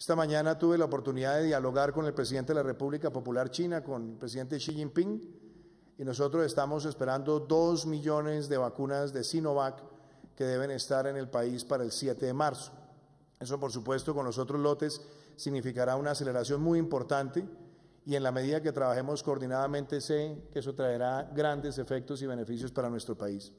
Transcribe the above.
Esta mañana tuve la oportunidad de dialogar con el presidente de la República Popular China, con el presidente Xi Jinping, y nosotros estamos esperando dos millones de vacunas de Sinovac que deben estar en el país para el 7 de marzo. Eso, por supuesto, con los otros lotes significará una aceleración muy importante y en la medida que trabajemos coordinadamente sé que eso traerá grandes efectos y beneficios para nuestro país.